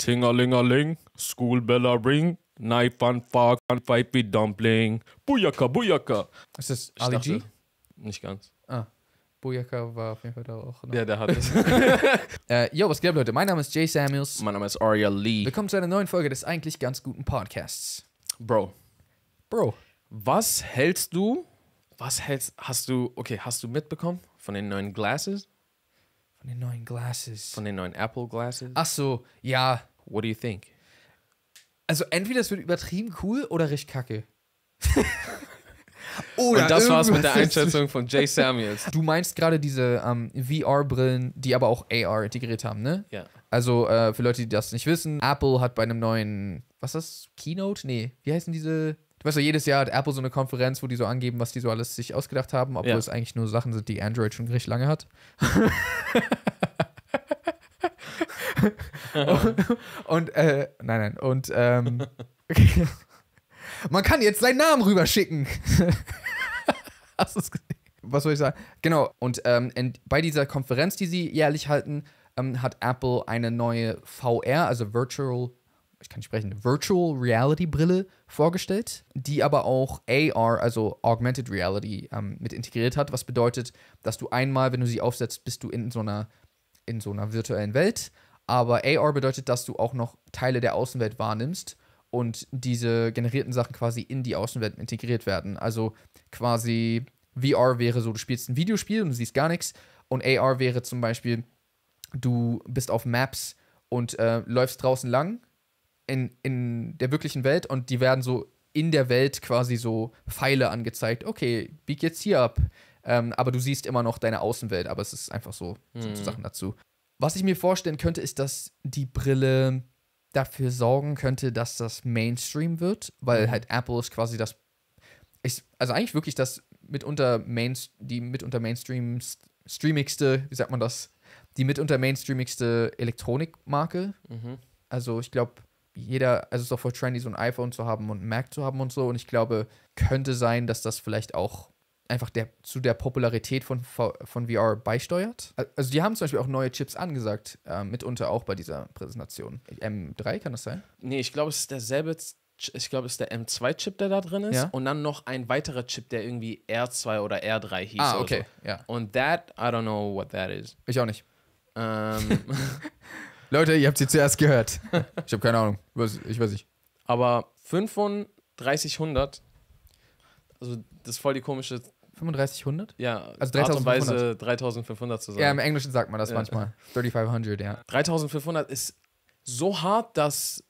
Tingalingaling, School Bella Ring, Knife and Fork and Fight Pipey Dumpling, Buyaka Buyaka. Ist das Ali G? Nicht ganz. Ah. Buyaka war auf jeden Fall da auch. Ne? Ja, der hat es. äh, yo, was geht, Leute? Mein Name ist Jay Samuels. Mein Name ist Arya Lee. Willkommen zu einer neuen Folge des eigentlich ganz guten Podcasts. Bro. Bro. Was hältst du? Was hältst hast du? Okay, hast du mitbekommen von den neuen Glasses? Von den neuen Glasses. Von den neuen Apple Glasses. Ach so, ja, What do you think? Also entweder es wird übertrieben cool oder richtig kacke. Oder und das war's mit der Einschätzung von Jay Samuels. Du meinst gerade diese ähm, VR-Brillen, die aber auch AR integriert haben, ne? Ja. Also äh, für Leute, die das nicht wissen, Apple hat bei einem neuen, was ist das? Keynote? Nee, wie heißen diese? Du weißt ja, jedes Jahr hat Apple so eine Konferenz, wo die so angeben, was die so alles sich ausgedacht haben, obwohl ja. es eigentlich nur Sachen sind, die Android schon richtig lange hat. und, äh, nein, nein. Und ähm, man kann jetzt seinen Namen rüberschicken. Hast du es gesehen? Was soll ich sagen? Genau. Und ähm, bei dieser Konferenz, die sie jährlich halten, ähm, hat Apple eine neue VR, also Virtual ich kann nicht sprechen, Virtual Reality Brille vorgestellt, die aber auch AR, also Augmented Reality, ähm, mit integriert hat, was bedeutet, dass du einmal, wenn du sie aufsetzt, bist du in so einer, in so einer virtuellen Welt aber AR bedeutet, dass du auch noch Teile der Außenwelt wahrnimmst und diese generierten Sachen quasi in die Außenwelt integriert werden. Also quasi VR wäre so, du spielst ein Videospiel und du siehst gar nichts. Und AR wäre zum Beispiel, du bist auf Maps und äh, läufst draußen lang in, in der wirklichen Welt und die werden so in der Welt quasi so Pfeile angezeigt. Okay, bieg jetzt hier ab. Ähm, aber du siehst immer noch deine Außenwelt, aber es ist einfach so, mhm. so hm. Sachen dazu. Was ich mir vorstellen könnte, ist, dass die Brille dafür sorgen könnte, dass das Mainstream wird, weil mhm. halt Apple ist quasi das, ich, also eigentlich wirklich das mitunter Main, die mitunter Mainstream streamigste, wie sagt man das, die mitunter mainstreamigste Elektronikmarke. Mhm. Also ich glaube, jeder, also es ist doch voll trendy, so ein iPhone zu haben und ein Mac zu haben und so. Und ich glaube, könnte sein, dass das vielleicht auch einfach der, zu der Popularität von, von VR beisteuert. Also die haben zum Beispiel auch neue Chips angesagt, äh, mitunter auch bei dieser Präsentation. M3 kann das sein? Nee, ich glaube, es ist derselbe ich glaube, es ist der M2-Chip, der da drin ist. Ja? Und dann noch ein weiterer Chip, der irgendwie R2 oder R3 hieß. Ah, okay. So. Ja. Und that, I don't know what that is. Ich auch nicht. Ähm. Leute, ihr habt sie zuerst gehört. Ich habe keine Ahnung. Ich weiß nicht. Aber 3500, also das ist voll die komische 3500? Ja, also 3500. 3500 zu sagen. Ja, im Englischen sagt man das ja. manchmal. 3500, ja. 3500 ist so hart, dass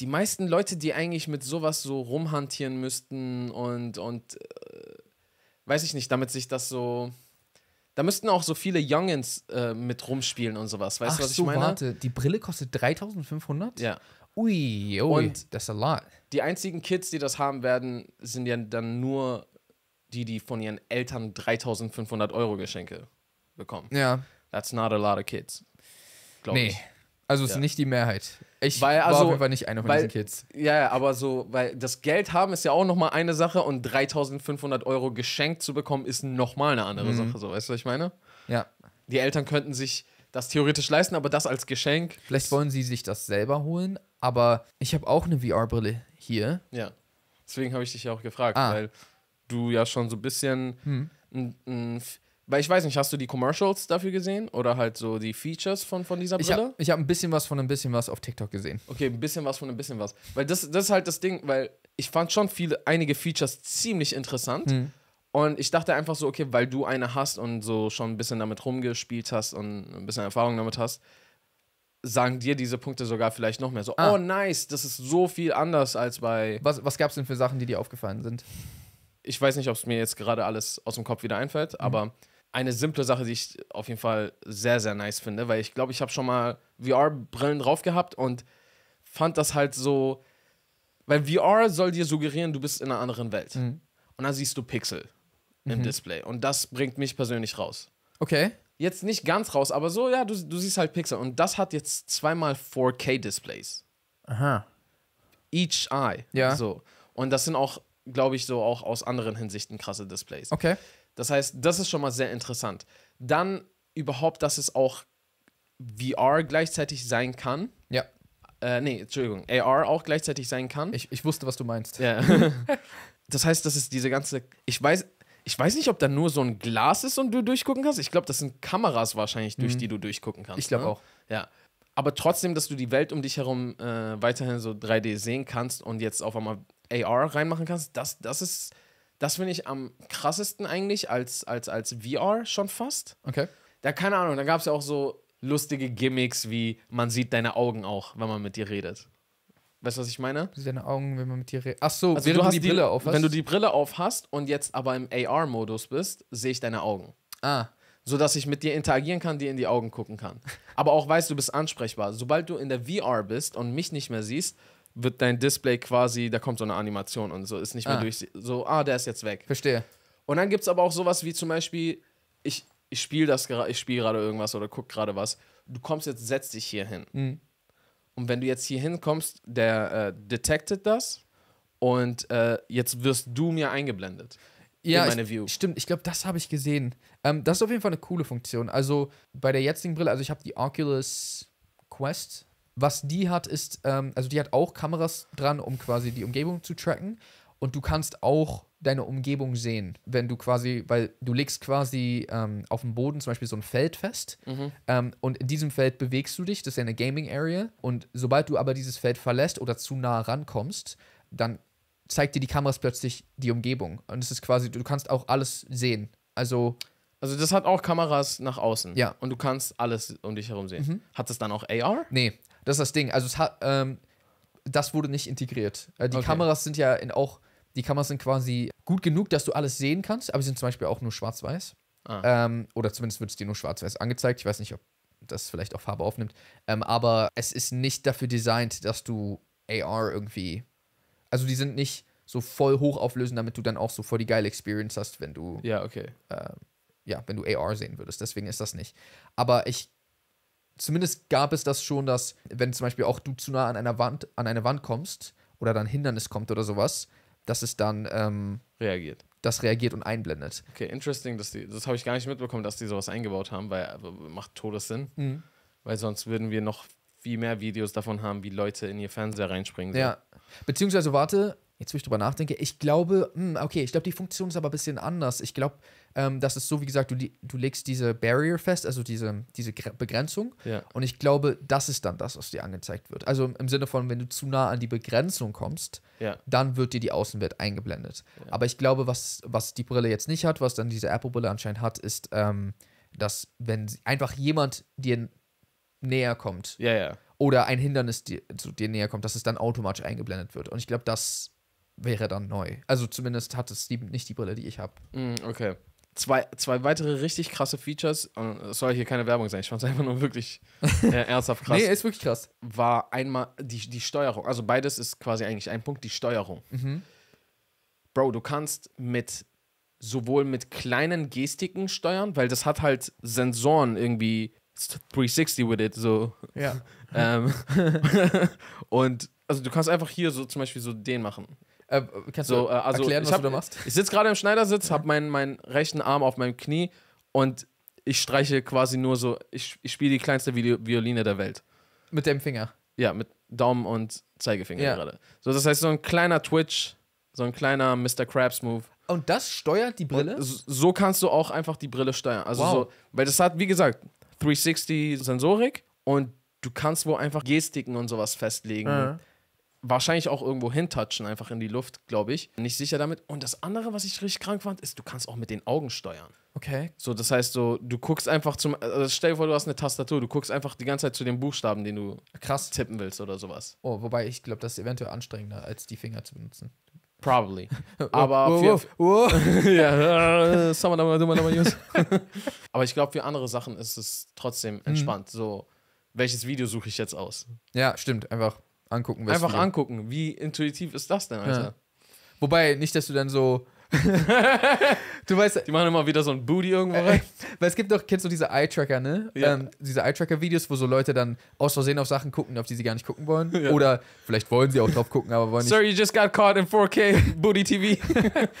die meisten Leute, die eigentlich mit sowas so rumhantieren müssten und, und äh, weiß ich nicht, damit sich das so. Da müssten auch so viele Youngins äh, mit rumspielen und sowas. Weißt Ach du, was so, ich meine? Warte, die Brille kostet 3500? Ja. Ui, ui, und das a lot. Die einzigen Kids, die das haben werden, sind ja dann nur die, die von ihren Eltern 3500 Euro Geschenke bekommen. Ja. That's not a lot of kids. Glaub nee. Ich. Also ja. ist nicht die Mehrheit. Ich weil, also, war auf jeden Fall nicht einer von weil, diesen Kids. Ja, ja, aber so, weil das Geld haben ist ja auch nochmal eine Sache und 3500 Euro geschenkt zu bekommen ist nochmal eine andere mhm. Sache. So, weißt du, was ich meine? Ja. Die Eltern könnten sich das theoretisch leisten, aber das als Geschenk. Vielleicht wollen sie sich das selber holen, aber ich habe auch eine VR-Brille hier. Ja. Deswegen habe ich dich ja auch gefragt, ah. weil du ja schon so ein bisschen. Hm. Ein, ein, weil ich weiß nicht, hast du die Commercials dafür gesehen oder halt so die Features von, von dieser Brille? Ich habe hab ein bisschen was von ein bisschen was auf TikTok gesehen. Okay, ein bisschen was von ein bisschen was. Weil das, das ist halt das Ding, weil ich fand schon viele, einige Features ziemlich interessant. Hm. Und ich dachte einfach so, okay, weil du eine hast und so schon ein bisschen damit rumgespielt hast und ein bisschen Erfahrung damit hast, sagen dir diese Punkte sogar vielleicht noch mehr. So, ah. oh nice, das ist so viel anders als bei. Was, was gab es denn für Sachen, die dir aufgefallen sind? ich weiß nicht, ob es mir jetzt gerade alles aus dem Kopf wieder einfällt, mhm. aber eine simple Sache, die ich auf jeden Fall sehr, sehr nice finde, weil ich glaube, ich habe schon mal VR-Brillen drauf gehabt und fand das halt so, weil VR soll dir suggerieren, du bist in einer anderen Welt. Mhm. Und dann siehst du Pixel mhm. im Display. Und das bringt mich persönlich raus. Okay. Jetzt nicht ganz raus, aber so, ja, du, du siehst halt Pixel. Und das hat jetzt zweimal 4K-Displays. Aha. Each Eye. Ja. So. Und das sind auch glaube ich, so auch aus anderen Hinsichten krasse Displays. Okay. Das heißt, das ist schon mal sehr interessant. Dann überhaupt, dass es auch VR gleichzeitig sein kann. Ja. Äh, nee, Entschuldigung, AR auch gleichzeitig sein kann. Ich, ich wusste, was du meinst. Ja. das heißt, das ist diese ganze. Ich weiß, ich weiß nicht, ob da nur so ein Glas ist und du durchgucken kannst. Ich glaube, das sind Kameras wahrscheinlich, durch mhm. die du durchgucken kannst. Ich glaube ne? auch. Ja. Aber trotzdem, dass du die Welt um dich herum äh, weiterhin so 3D sehen kannst und jetzt auf einmal AR reinmachen kannst, das, das ist, das finde ich am krassesten eigentlich als, als, als VR schon fast. Okay. Da, keine Ahnung, da gab es ja auch so lustige Gimmicks wie, man sieht deine Augen auch, wenn man mit dir redet. Weißt du, was ich meine? Deine Augen, wenn man mit dir redet. Ach so, also während du, die Brille auf hast. Wenn du die Brille auf hast und jetzt aber im AR-Modus bist, sehe ich deine Augen. Ah. Sodass ich mit dir interagieren kann, dir in die Augen gucken kann. aber auch weißt, du bist ansprechbar. Sobald du in der VR bist und mich nicht mehr siehst, wird dein Display quasi, da kommt so eine Animation und so, ist nicht mehr ah. durch, so, ah, der ist jetzt weg. Verstehe. Und dann gibt es aber auch sowas wie zum Beispiel, ich, ich spiele das gerade, ich spiele gerade irgendwas oder guck gerade was. Du kommst jetzt, setz dich hier hin. Mhm. Und wenn du jetzt hier hinkommst, der äh, detected das und äh, jetzt wirst du mir eingeblendet. Ja, in meine ich, View. stimmt. Ich glaube, das habe ich gesehen. Ähm, das ist auf jeden Fall eine coole Funktion. Also bei der jetzigen Brille, also ich habe die Oculus Quest was die hat, ist, ähm, also die hat auch Kameras dran, um quasi die Umgebung zu tracken. Und du kannst auch deine Umgebung sehen, wenn du quasi, weil du legst quasi ähm, auf dem Boden zum Beispiel so ein Feld fest mhm. ähm, und in diesem Feld bewegst du dich, das ist ja eine Gaming Area und sobald du aber dieses Feld verlässt oder zu nah rankommst, dann zeigt dir die Kameras plötzlich die Umgebung und es ist quasi, du kannst auch alles sehen. Also also das hat auch Kameras nach außen. Ja. Und du kannst alles um dich herum sehen. Mhm. Hat das dann auch AR? Nee, das ist das Ding. Also hat, ähm, das wurde nicht integriert. Äh, die okay. Kameras sind ja auch, die Kameras sind quasi gut genug, dass du alles sehen kannst, aber sie sind zum Beispiel auch nur schwarz-weiß. Ah. Ähm, oder zumindest wird es dir nur schwarz-weiß angezeigt. Ich weiß nicht, ob das vielleicht auch Farbe aufnimmt. Ähm, aber es ist nicht dafür designt, dass du AR irgendwie. Also die sind nicht so voll hoch auflösen, damit du dann auch so voll die geile Experience hast, wenn du. Ja, okay. Ähm, ja, wenn du AR sehen würdest. Deswegen ist das nicht. Aber ich Zumindest gab es das schon, dass, wenn zum Beispiel auch du zu nah an einer Wand, an eine Wand kommst oder dann Hindernis kommt oder sowas, dass es dann ähm, reagiert. Das reagiert und einblendet. Okay, interesting, dass die, das habe ich gar nicht mitbekommen, dass die sowas eingebaut haben, weil äh, macht Todessinn. Mhm. Weil sonst würden wir noch viel mehr Videos davon haben, wie Leute in ihr Fernseher reinspringen. Sollen. Ja. Beziehungsweise, warte, jetzt wo ich drüber nachdenke, ich glaube, mh, hm, okay, ich glaube, die Funktion ist aber ein bisschen anders. Ich glaube, ähm, das ist so, wie gesagt, du, du legst diese Barrier fest, also diese, diese Begrenzung. Ja. Und ich glaube, das ist dann das, was dir angezeigt wird. Also im Sinne von, wenn du zu nah an die Begrenzung kommst, ja. dann wird dir die Außenwelt eingeblendet. Ja. Aber ich glaube, was, was die Brille jetzt nicht hat, was dann diese Apple-Brille anscheinend hat, ist, ähm, dass wenn einfach jemand dir näher kommt. Ja, ja oder ein Hindernis dir, zu dir näher kommt, dass es dann automatisch eingeblendet wird. Und ich glaube, das wäre dann neu. Also zumindest hat es die, nicht die Brille, die ich habe. Mm, okay. Zwei, zwei weitere richtig krasse Features, es äh, soll hier keine Werbung sein, ich fand es einfach nur wirklich äh, ernsthaft krass. nee, ist wirklich krass. War einmal die, die Steuerung, also beides ist quasi eigentlich ein Punkt, die Steuerung. Mhm. Bro, du kannst mit sowohl mit kleinen Gestiken steuern, weil das hat halt Sensoren irgendwie 360 with it, so. Ja. ähm, und also du kannst einfach hier so zum Beispiel so den machen. Äh, kannst so, du äh, also erklären, was hab, du da machst? Ich sitze gerade im Schneidersitz, ja. habe meinen, meinen rechten Arm auf meinem Knie und ich streiche quasi nur so, ich, ich spiele die kleinste Violine der Welt. Mit dem Finger? Ja, mit Daumen und Zeigefinger ja. gerade. So, das heißt, so ein kleiner Twitch, so ein kleiner Mr. Krabs-Move. Und das steuert die Brille? Und so kannst du auch einfach die Brille steuern. Also wow. so, weil das hat, wie gesagt, 360 Sensorik und du kannst wo einfach Gestiken und sowas festlegen. Mhm wahrscheinlich auch irgendwo hintatschen, einfach in die Luft, glaube ich. Nicht sicher damit. Und das andere, was ich richtig krank fand, ist, du kannst auch mit den Augen steuern. Okay. So, das heißt so, du guckst einfach zum, also stell dir vor, du hast eine Tastatur, du guckst einfach die ganze Zeit zu den Buchstaben, den du Krass. tippen willst oder sowas. Oh, wobei ich glaube, das ist eventuell anstrengender, als die Finger zu benutzen. Probably. Aber Aber ich glaube, für andere Sachen ist es trotzdem mhm. entspannt. Mhm. So, welches Video suche ich jetzt aus? Ja, stimmt. Einfach angucken, Einfach viele. angucken. Wie intuitiv ist das denn, Alter? Ja. Wobei, nicht, dass du dann so. du weißt. Die machen immer wieder so ein Booty irgendwo rein. Weil es gibt doch, kennst du diese Eye-Tracker, ne? Ja. Ähm, diese Eye-Tracker-Videos, wo so Leute dann aus Versehen auf Sachen gucken, auf die sie gar nicht gucken wollen. Ja. Oder vielleicht wollen sie auch drauf gucken, aber wollen nicht. Sir, you just got caught in 4K Booty TV.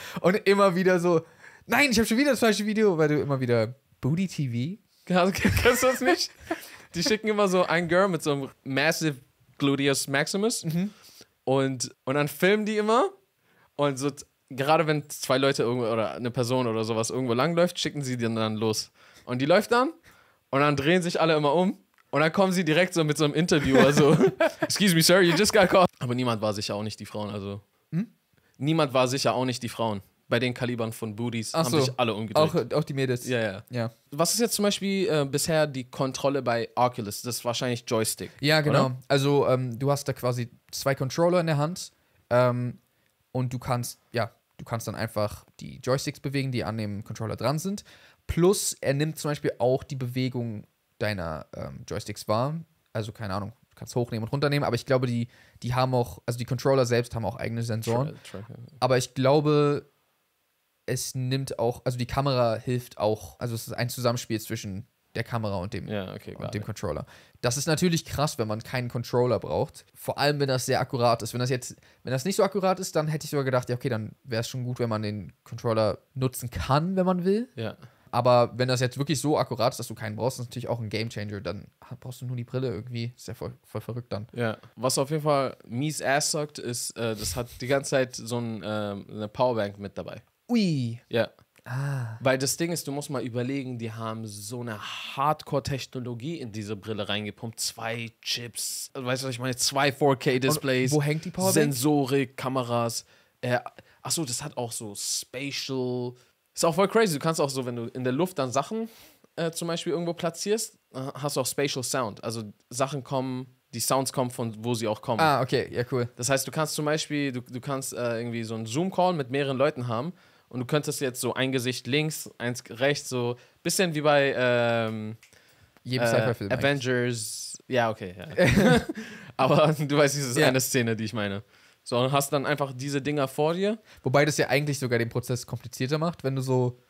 Und immer wieder so, nein, ich habe schon wieder das falsche Video, weil du immer wieder Booty TV. Kennst du das nicht? Die schicken immer so ein Girl mit so einem massive Gluteus Maximus. Mhm. Und, und dann filmen die immer und so, gerade wenn zwei Leute irgendwo oder eine Person oder sowas irgendwo langläuft, schicken sie den dann los. Und die läuft dann und dann drehen sich alle immer um und dann kommen sie direkt so mit so einem Interviewer so, excuse me, sir, you just got caught. Aber niemand war sicher, auch nicht die Frauen, also. Hm? Niemand war sicher, auch nicht die Frauen bei den Kalibern von Booties Ach haben so. sich alle umgedreht. Auch, auch die Mädels. Ja, ja, ja. Was ist jetzt zum Beispiel äh, bisher die Kontrolle bei Oculus? Das ist wahrscheinlich Joystick. Ja, genau. Oder? Also ähm, du hast da quasi zwei Controller in der Hand ähm, und du kannst, ja, du kannst dann einfach die Joysticks bewegen, die an dem Controller dran sind. Plus er nimmt zum Beispiel auch die Bewegung deiner ähm, Joysticks wahr. Also keine Ahnung, du kannst hochnehmen und runternehmen, aber ich glaube, die, die haben auch, also die Controller selbst haben auch eigene Sensoren. Tra Tra aber ich glaube, es nimmt auch, also die Kamera hilft auch, also es ist ein Zusammenspiel zwischen der Kamera und dem, ja, okay, und dem Controller. Das ist natürlich krass, wenn man keinen Controller braucht. Vor allem, wenn das sehr akkurat ist. Wenn das jetzt, wenn das nicht so akkurat ist, dann hätte ich sogar gedacht, ja, okay, dann wäre es schon gut, wenn man den Controller nutzen kann, wenn man will. Ja. Aber wenn das jetzt wirklich so akkurat ist, dass du keinen brauchst, ist natürlich auch ein Game Changer, Dann brauchst du nur die Brille irgendwie. Ist ja voll, voll verrückt dann. Ja. Was auf jeden Fall mies ass sagt, ist, äh, das hat die ganze Zeit so ein, äh, eine Powerbank mit dabei. Ui. Ja. Ah. Weil das Ding ist, du musst mal überlegen, die haben so eine Hardcore-Technologie in diese Brille reingepumpt. Zwei Chips, weißt du, was ich meine? Zwei 4K-Displays. Wo hängt die Powerbank? Sensorik, Kameras. Äh, achso, das hat auch so Spatial. Ist auch voll crazy. Du kannst auch so, wenn du in der Luft dann Sachen äh, zum Beispiel irgendwo platzierst, äh, hast du auch Spatial Sound. Also Sachen kommen die Sounds kommen von wo sie auch kommen. Ah, okay, ja, cool. Das heißt, du kannst zum Beispiel, du, du kannst äh, irgendwie so einen Zoom-Call mit mehreren Leuten haben und du könntest jetzt so ein Gesicht links, eins rechts, so ein bisschen wie bei ähm, jedem äh, Avengers. Eigentlich. Ja, okay. Ja. Aber du weißt, diese ja. eine Szene, die ich meine. So, und hast dann einfach diese Dinger vor dir. Wobei das ja eigentlich sogar den Prozess komplizierter macht, wenn du so,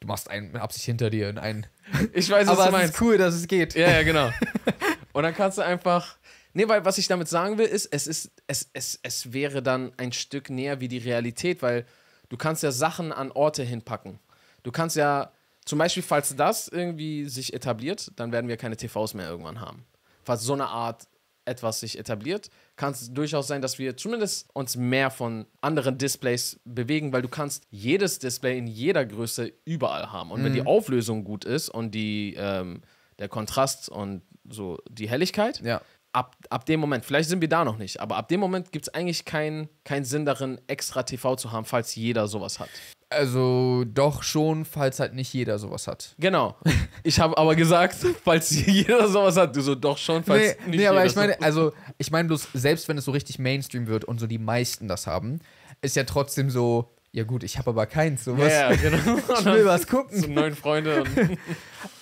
du machst einen mit Absicht hinter dir in einen. Ich weiß, was Aber du meinst. ist cool, dass es geht. Ja, ja, genau. und dann kannst du einfach. Nee, weil was ich damit sagen will, ist, es ist, es, es, es wäre dann ein Stück näher wie die Realität, weil Du kannst ja Sachen an Orte hinpacken. Du kannst ja, zum Beispiel, falls das irgendwie sich etabliert, dann werden wir keine TVs mehr irgendwann haben. Falls so eine Art etwas sich etabliert, kann es durchaus sein, dass wir zumindest uns mehr von anderen Displays bewegen, weil du kannst jedes Display in jeder Größe überall haben. Und mhm. wenn die mhm. Auflösung gut ist und die, ähm, der Kontrast und so die Helligkeit, ja ab, ab dem Moment, vielleicht sind wir da noch nicht, aber ab dem Moment gibt es eigentlich keinen kein Sinn darin, extra TV zu haben, falls jeder sowas hat. Also doch schon, falls halt nicht jeder sowas hat. Genau. Ich habe aber gesagt, falls jeder sowas hat, du so doch schon, falls nee, nicht jeder. Nee, aber ich meine, also ich meine bloß, selbst wenn es so richtig Mainstream wird und so die meisten das haben, ist ja trotzdem so, ja gut, ich habe aber keins sowas. Ja, ja genau. ich will was gucken. Zum neuen Freunde.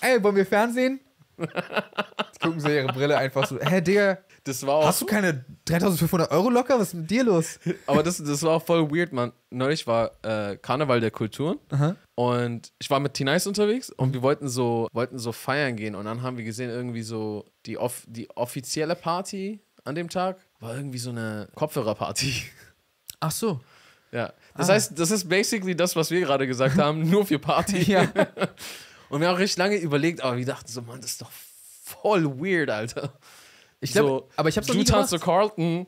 Ey, wollen wir Fernsehen? Jetzt gucken sie ihre Brille einfach so. Hä, Digga, das war auch, hast du keine 3500 Euro locker? Was ist mit dir los? Aber das, das war auch voll weird, Mann. Neulich war äh, Karneval der Kulturen Aha. und ich war mit T-Nice unterwegs und wir wollten so, wollten so feiern gehen und dann haben wir gesehen, irgendwie so die, off die offizielle Party an dem Tag war irgendwie so eine Kopfhörerparty. Ach so. Ja, das ah. heißt, das ist basically das, was wir gerade gesagt haben, nur für Party. ja. Und wir haben auch richtig lange überlegt, aber wir dachten so, Mann, das ist doch voll weird, Alter. Ich glaube, so, aber ich hab's noch Du tanzt so Carlton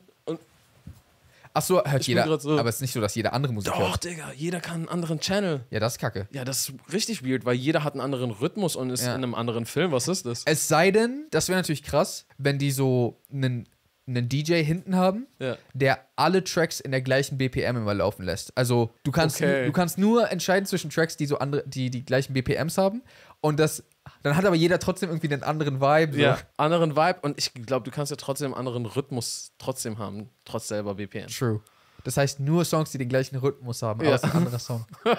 Ach so, hört jeder. So aber es ist nicht so, dass jeder andere Musik Doch, hört. Digga, jeder kann einen anderen Channel. Ja, das ist kacke. Ja, das ist richtig weird, weil jeder hat einen anderen Rhythmus und ist ja. in einem anderen Film. Was ist das? Es sei denn, das wäre natürlich krass, wenn die so einen einen DJ hinten haben, ja. der alle Tracks in der gleichen BPM immer laufen lässt. Also du kannst, okay. du kannst nur entscheiden zwischen Tracks, die so andere, die die gleichen BPMs haben und das dann hat aber jeder trotzdem irgendwie einen anderen Vibe. So. Ja, anderen Vibe und ich glaube, du kannst ja trotzdem einen anderen Rhythmus trotzdem haben, trotz selber BPM. True. Das heißt nur Songs, die den gleichen Rhythmus haben, ja. außer ein anderer Song.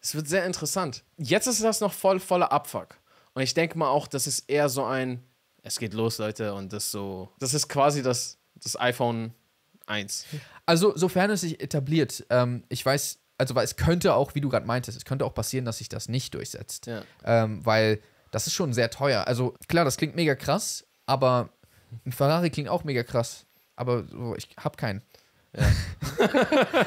es wird sehr interessant. Jetzt ist das noch voll voller Abfuck. Und ich denke mal auch, das ist eher so ein es geht los, Leute, und das so. Das ist quasi das, das iPhone 1. Also, sofern es sich etabliert, ähm, ich weiß, also weil es könnte auch, wie du gerade meintest, es könnte auch passieren, dass sich das nicht durchsetzt. Ja. Ähm, weil das ist schon sehr teuer. Also klar, das klingt mega krass, aber ein Ferrari klingt auch mega krass. Aber oh, ich hab keinen. Ja.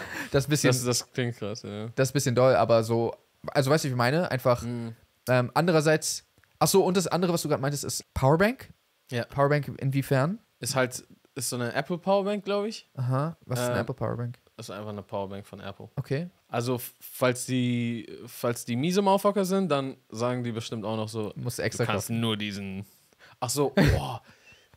das bisschen. Das, das, klingt krass, ja. Das ist ein bisschen doll, aber so. Also weißt du, wie ich meine? Einfach. Mhm. Ähm, andererseits Achso, und das andere, was du gerade meintest, ist Powerbank. Ja. Powerbank inwiefern? Ist halt, ist so eine Apple Powerbank, glaube ich. Aha, was ist eine ähm, Apple Powerbank? Ist einfach eine Powerbank von Apple. Okay. Also, falls die, falls die miese Motherfucker sind, dann sagen die bestimmt auch noch so, Musst du, extra du kannst kaufen. nur diesen, ach so, boah,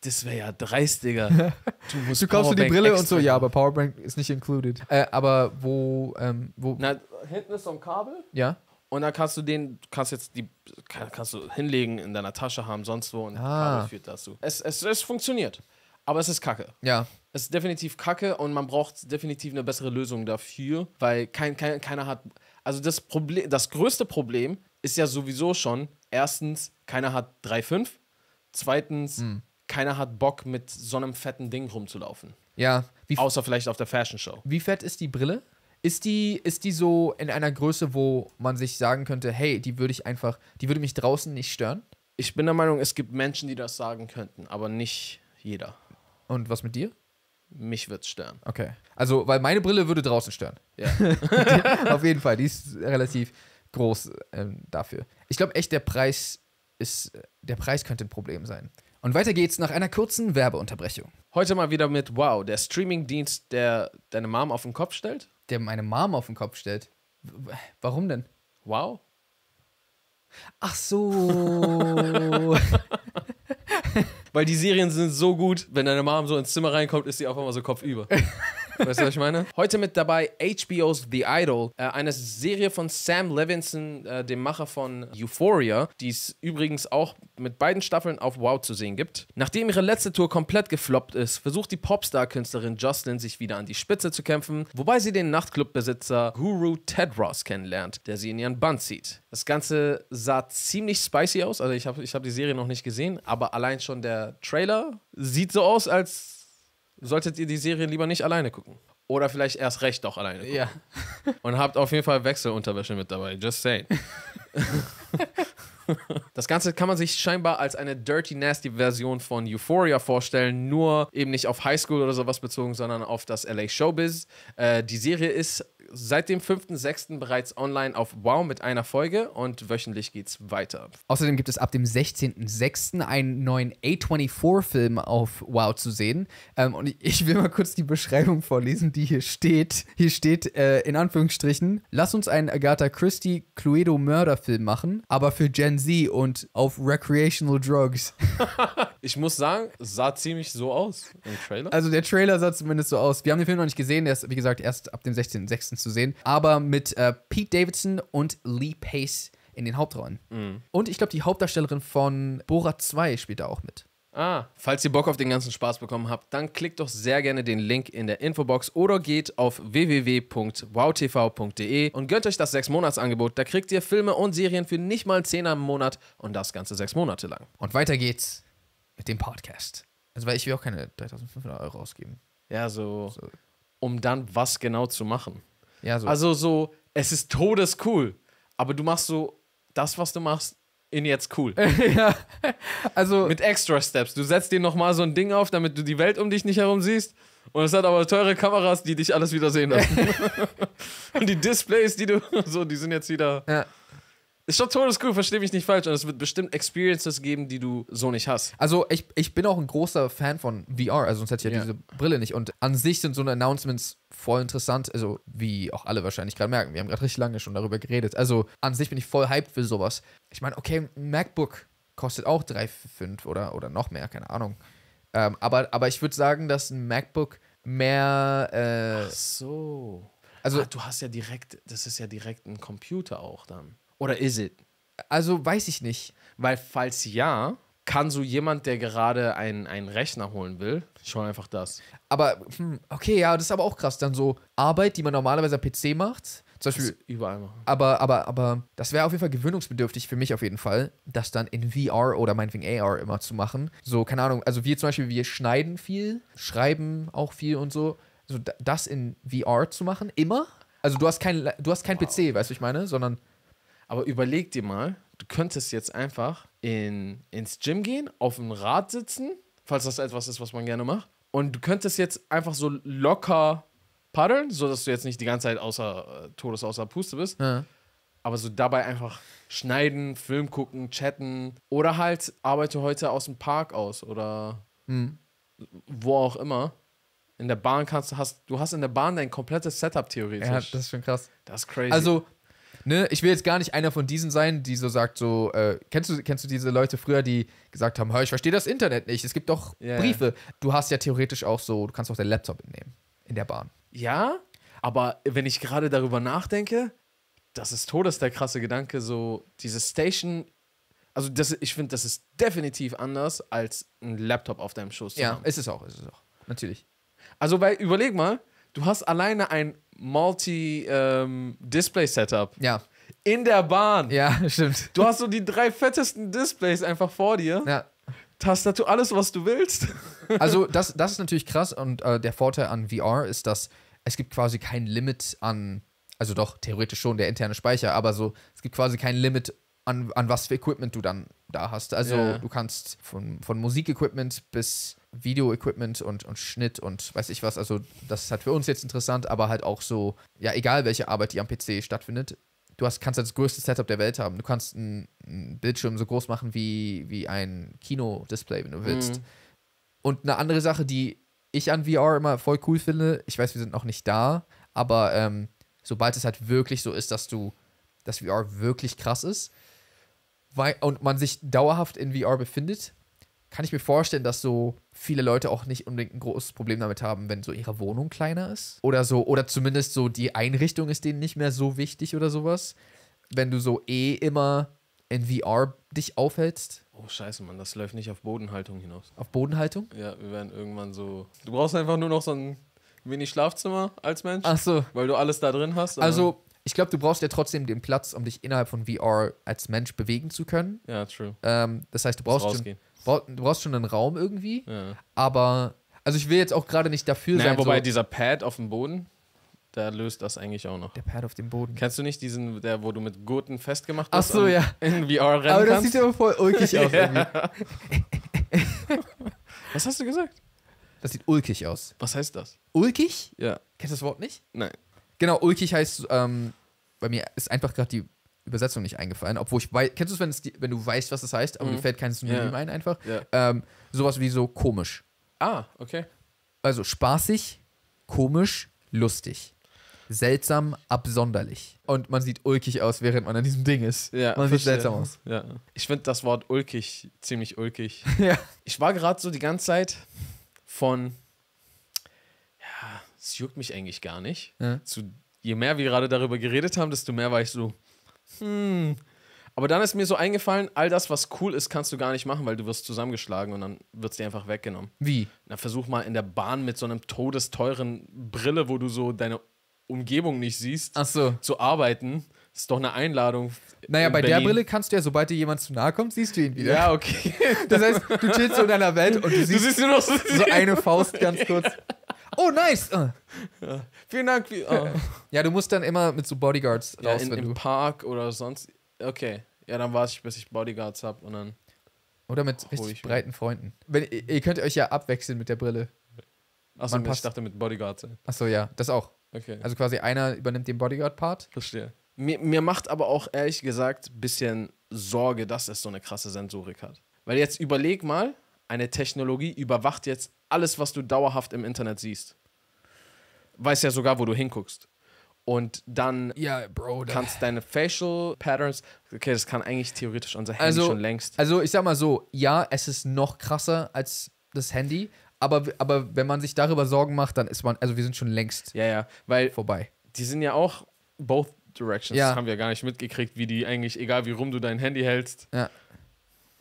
das wäre ja dreist, Digga. Du, musst du kaufst Powerbank dir die Brille und so, ja, aber Powerbank ist nicht included. Äh, aber wo, ähm, wo... Na, hinten ist so ein Kabel. Ja. Und dann kannst du den, kannst jetzt die, kannst du hinlegen in deiner Tasche haben, sonst wo und ah. Kabel führt dazu. Es, es, es funktioniert. Aber es ist kacke. Ja. Es ist definitiv kacke und man braucht definitiv eine bessere Lösung dafür, weil kein, kein, keiner hat. Also das Problem, das größte Problem ist ja sowieso schon, erstens, keiner hat 3,5. Zweitens, mhm. keiner hat Bock, mit so einem fetten Ding rumzulaufen. Ja. Außer vielleicht auf der Fashion Show. Wie fett ist die Brille? Ist die, ist die so in einer Größe, wo man sich sagen könnte, hey, die würde ich einfach, die würde mich draußen nicht stören? Ich bin der Meinung, es gibt Menschen, die das sagen könnten, aber nicht jeder. Und was mit dir? Mich wird's stören. Okay. Also, weil meine Brille würde draußen stören. Ja. auf jeden Fall, die ist relativ groß ähm, dafür. Ich glaube echt, der Preis ist, der Preis könnte ein Problem sein. Und weiter geht's nach einer kurzen Werbeunterbrechung. Heute mal wieder mit Wow, der Streamingdienst, der deine Mom auf den Kopf stellt? Der meine Mom auf den Kopf stellt. W warum denn? Wow. Ach so. Weil die Serien sind so gut, wenn deine Mom so ins Zimmer reinkommt, ist sie auf einmal so kopfüber. Weißt du, was ich meine? Heute mit dabei HBO's The Idol, äh, eine Serie von Sam Levinson, äh, dem Macher von Euphoria, die es übrigens auch mit beiden Staffeln auf Wow zu sehen gibt. Nachdem ihre letzte Tour komplett gefloppt ist, versucht die Popstar-Künstlerin Jocelyn sich wieder an die Spitze zu kämpfen, wobei sie den Nachtclubbesitzer Guru Ted Ross kennenlernt, der sie in ihren Band zieht. Das Ganze sah ziemlich spicy aus, also ich habe ich hab die Serie noch nicht gesehen, aber allein schon der Trailer sieht so aus, als solltet ihr die Serie lieber nicht alleine gucken. Oder vielleicht erst recht doch alleine gucken. Ja. Und habt auf jeden Fall Wechselunterwäsche mit dabei. Just saying. Das Ganze kann man sich scheinbar als eine dirty, nasty Version von Euphoria vorstellen, nur eben nicht auf Highschool oder sowas bezogen, sondern auf das LA Showbiz. Äh, die Serie ist seit dem 5.6. bereits online auf Wow mit einer Folge und wöchentlich geht's weiter. Außerdem gibt es ab dem 16.6. einen neuen A24-Film auf Wow zu sehen. Ähm, und ich will mal kurz die Beschreibung vorlesen, die hier steht. Hier steht äh, in Anführungsstrichen: Lass uns einen Agatha Christie Cluedo Mörderfilm machen, aber für Gen Z und auf recreational drugs. Ich muss sagen, es sah ziemlich so aus im Trailer. Also der Trailer sah zumindest so aus. Wir haben den Film noch nicht gesehen, der ist, wie gesagt, erst ab dem 16.06. zu sehen. Aber mit äh, Pete Davidson und Lee Pace in den Hauptrollen. Mhm. Und ich glaube, die Hauptdarstellerin von Borat 2 spielt da auch mit. Ah, falls ihr Bock auf den ganzen Spaß bekommen habt, dann klickt doch sehr gerne den Link in der Infobox oder geht auf www.wowtv.de und gönnt euch das 6-Monats-Angebot. Da kriegt ihr Filme und Serien für nicht mal 10 im Monat und das Ganze 6 Monate lang. Und weiter geht's mit dem Podcast. Also, weil ich will auch keine 3500 Euro ausgeben. Ja, so, so. Um dann was genau zu machen. Ja, so. Also, so, es ist todescool, aber du machst so das, was du machst, in jetzt cool. ja. Also. Mit extra Steps. Du setzt dir nochmal so ein Ding auf, damit du die Welt um dich nicht herum siehst. Und es hat aber teure Kameras, die dich alles wieder sehen lassen. und die Displays, die du so, die sind jetzt wieder. Ja. Ist schon todescool, verstehe mich nicht falsch. Und es wird bestimmt Experiences geben, die du so nicht hast. Also ich, ich bin auch ein großer Fan von VR, also sonst hätte ich ja, ja. diese Brille nicht. Und an sich sind so eine Announcements voll interessant, also wie auch alle wahrscheinlich gerade merken. Wir haben gerade richtig lange schon darüber geredet. Also an sich bin ich voll hyped für sowas. Ich meine, okay, MacBook kostet auch 3,5 oder, oder noch mehr, keine Ahnung. Ähm, aber, aber ich würde sagen, dass ein MacBook mehr... Äh, Ach so. Also, ah, du hast ja direkt, das ist ja direkt ein Computer auch dann. Oder ist es? Also weiß ich nicht. Weil falls ja, kann so jemand, der gerade einen, Rechner holen will, schon einfach das. Aber, hm, okay, ja, das ist aber auch krass. Dann so Arbeit, die man normalerweise am PC macht. Zum Beispiel, überall machen. Aber, aber, aber das wäre auf jeden Fall gewöhnungsbedürftig für mich auf jeden Fall, das dann in VR oder meinetwegen AR immer zu machen. So, keine Ahnung, also wir zum Beispiel, wir schneiden viel, schreiben auch viel und so. So, das in VR zu machen, immer. Also du hast kein, du hast kein wow. PC, weißt du, ich meine, sondern aber überleg dir mal, du könntest jetzt einfach in, ins Gym gehen, auf dem Rad sitzen, falls das etwas ist, was man gerne macht. Und du könntest jetzt einfach so locker paddeln, sodass du jetzt nicht die ganze Zeit außer äh, Todes außer Puste bist. Ja. Aber so dabei einfach schneiden, Film gucken, chatten oder halt arbeite heute aus dem Park aus oder mhm. wo auch immer. In der Bahn kannst du hast du hast in der Bahn dein komplettes Setup theoretisch. Ja, das ist schon krass. Das ist crazy. Also ne, ich will jetzt gar nicht einer von diesen sein, die so sagt, so, äh, kennst, du, kennst du diese Leute früher, die gesagt haben, ich verstehe das Internet nicht, es gibt doch yeah. Briefe. Du hast ja theoretisch auch so, du kannst auch den Laptop mitnehmen in der Bahn. Ja, aber wenn ich gerade darüber nachdenke, das ist todes der krasse Gedanke, so diese Station also das, ich finde, das ist definitiv anders als ein Laptop auf deinem Schoß. Zu ja, haben. ist es auch, ist es auch. Natürlich. Also, weil, überleg mal, du hast alleine ein Multi-Display-Setup. Ähm, ja. In der Bahn. Ja, stimmt. Du hast so die drei fettesten Displays einfach vor dir. Ja. Tastatur, alles, was du willst. Also, das, das ist natürlich krass und äh, der Vorteil an VR ist, dass es gibt quasi kein Limit an, also doch, theoretisch schon der interne Speicher, aber so, es gibt quasi kein Limit an, an was für Equipment du dann da hast. Also ja. du kannst von, von Musikequipment bis Videoequipment und, und Schnitt und weiß ich was, also das ist halt für uns jetzt interessant, aber halt auch so, ja, egal welche Arbeit, die am PC stattfindet, du hast, kannst halt das größte Setup der Welt haben. Du kannst einen Bildschirm so groß machen wie, wie ein Kino-Display, wenn du mhm. willst. Mhm. Und eine andere Sache, die ich an VR immer voll cool finde, ich weiß, wir sind noch nicht da, aber ähm, sobald es halt wirklich so ist, dass du, dass VR wirklich krass ist, weil, und man sich dauerhaft in VR befindet, kann ich mir vorstellen, dass so viele Leute auch nicht unbedingt ein großes Problem damit haben, wenn so ihre Wohnung kleiner ist oder so oder zumindest so die Einrichtung ist denen nicht mehr so wichtig oder sowas, wenn du so eh immer in VR dich aufhältst. Oh Scheiße, Mann, das läuft nicht auf Bodenhaltung hinaus. Auf Bodenhaltung? Ja, wir werden irgendwann so Du brauchst einfach nur noch so ein wenig Schlafzimmer als Mensch. Ach so. Weil du alles da drin hast. Also ich glaube, du brauchst ja trotzdem den Platz, um dich innerhalb von VR als Mensch bewegen zu können. Ja, true. Ähm, das heißt, du brauchst, schon, brauch, du brauchst schon einen Raum irgendwie, ja. aber also ich will jetzt auch gerade nicht dafür naja, sein. Wobei so dieser Pad auf dem Boden, der löst das eigentlich auch noch. Der Pad auf dem Boden. Kennst du nicht diesen, der, wo du mit Gurten festgemacht hast? Ach so, ja. In VR rennen Aber das kannst? sieht ja voll ulkig aus. irgendwie. Was hast du gesagt? Das sieht ulkig aus. Was heißt das? Ulkig? Ja. Kennst du das Wort nicht? Nein. Genau, ulkig heißt, ähm, bei mir ist einfach gerade die Übersetzung nicht eingefallen, obwohl ich weiß, kennst du es, die, wenn du weißt, was das heißt, aber mhm. dir fällt kein Synonym ja. ein einfach? Ja. Ähm, sowas wie so komisch. Ah, okay. Also spaßig, komisch, lustig. Seltsam, absonderlich. Und man sieht ulkig aus, während man an diesem Ding ist. Ja, man sieht seltsam aus. Ja. Ich finde das Wort ulkig ziemlich ulkig. ja. Ich war gerade so die ganze Zeit von es juckt mich eigentlich gar nicht. Ja. Zu, je mehr wir gerade darüber geredet haben, desto mehr war ich so, hm. Aber dann ist mir so eingefallen, all das, was cool ist, kannst du gar nicht machen, weil du wirst zusammengeschlagen und dann wird es dir einfach weggenommen. Wie? Na, versuch mal in der Bahn mit so einem todesteuren Brille, wo du so deine Umgebung nicht siehst, so. zu arbeiten. Das ist doch eine Einladung. Naja, bei Berlin. der Brille kannst du ja, sobald dir jemand zu nahe kommt, siehst du ihn wieder. Ja, okay. Das heißt, du chillst so in deiner Welt und du siehst, du siehst nur noch so, so eine Faust ganz kurz. Oh, nice. Oh. Ja. Vielen Dank. Oh. Ja, du musst dann immer mit so Bodyguards ja, raus. In, wenn Im Park oder sonst. Okay. Ja, dann warte ich, bis ich Bodyguards habe und dann. Oder mit oh, richtig breiten mich. Freunden. Wenn, ihr könnt euch ja abwechseln mit der Brille. Achso, ich dachte mit Bodyguards. Achso, ja, das auch. Okay. Also quasi einer übernimmt den Bodyguard-Part. Verstehe. Mir, mir macht aber auch ehrlich gesagt ein bisschen Sorge, dass es so eine krasse Sensorik hat. Weil jetzt überleg mal, eine Technologie überwacht jetzt alles, was du dauerhaft im Internet siehst. Weiß ja sogar, wo du hinguckst. Und dann ja, Bro, kannst deine Facial Patterns, okay, das kann eigentlich theoretisch unser Handy also, schon längst. Also ich sag mal so, ja, es ist noch krasser als das Handy, aber, aber wenn man sich darüber Sorgen macht, dann ist man, also wir sind schon längst ja, ja, weil vorbei. Die sind ja auch both directions, ja. das haben wir ja gar nicht mitgekriegt, wie die eigentlich, egal wie rum du dein Handy hältst, ja.